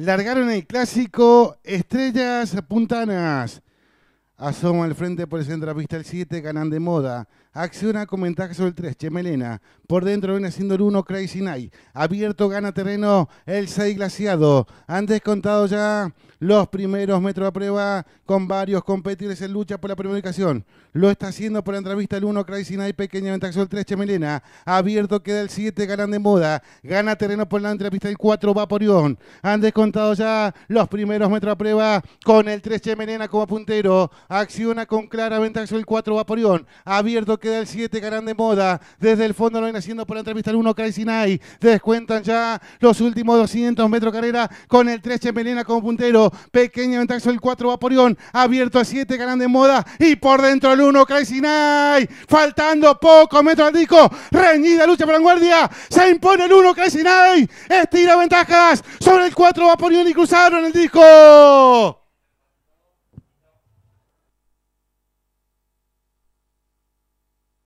Largaron el clásico Estrellas Puntanas. Asoma al frente por el entrevista, el 7, ganan de Moda. Acciona con ventaja sobre el 3, Chemelena. Por dentro viene haciendo el 1, Crazy Night. Abierto, gana terreno el 6, Glaciado. Han descontado ya los primeros metros a prueba con varios competidores en lucha por la primera ubicación. Lo está haciendo por la entrevista el 1, Crazy Night. Pequeña ventaja sobre el 3, Chemelena. Abierto queda el 7, ganan de Moda. Gana terreno por la entrevista el 4, Vaporión. Han descontado ya los primeros metros a prueba con el 3, Chemelena como puntero. Acciona con clara ventaja el 4 Vaporión. Abierto queda el 7 Garán de Moda. Desde el fondo lo ven haciendo por entrevista al 1 Night, Descuentan ya los últimos 200 metros carrera con el 3 melena como puntero. Pequeña ventaja el 4 Vaporión. Abierto a 7 Carán de Moda. Y por dentro el 1 Night, Faltando poco metro al disco. Reñida lucha por la guardia. Se impone el 1 Night, Estira ventajas sobre el 4 Vaporión y cruzaron el disco.